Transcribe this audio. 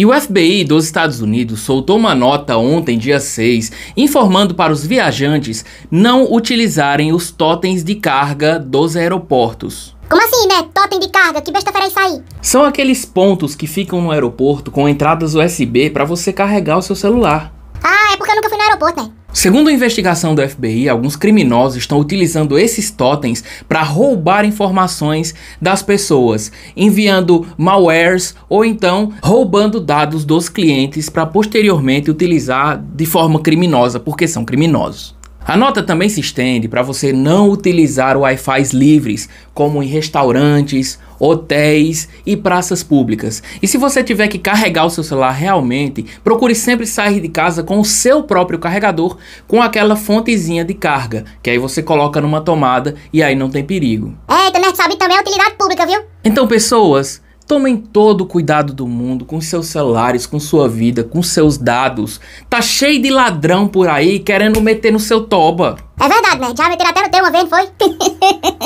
E o FBI dos Estados Unidos soltou uma nota ontem, dia 6, informando para os viajantes não utilizarem os totens de carga dos aeroportos. Como assim, né? Totem de carga, que besta é isso aí? São aqueles pontos que ficam no aeroporto com entradas USB para você carregar o seu celular. Ah, é porque eu nunca fui no aeroporto, né? Segundo a investigação do FBI, alguns criminosos estão utilizando esses totens para roubar informações das pessoas, enviando malwares ou então roubando dados dos clientes para posteriormente utilizar de forma criminosa, porque são criminosos. A nota também se estende para você não utilizar Wi-Fi livres, como em restaurantes, hotéis e praças públicas. E se você tiver que carregar o seu celular realmente, procure sempre sair de casa com o seu próprio carregador, com aquela fontezinha de carga, que aí você coloca numa tomada e aí não tem perigo. É, internet sabe também a utilidade pública, viu? Então, pessoas, Tomem todo o cuidado do mundo com seus celulares, com sua vida, com seus dados. Tá cheio de ladrão por aí querendo meter no seu toba. É verdade, né? Já meteram até no teu uma vez, foi?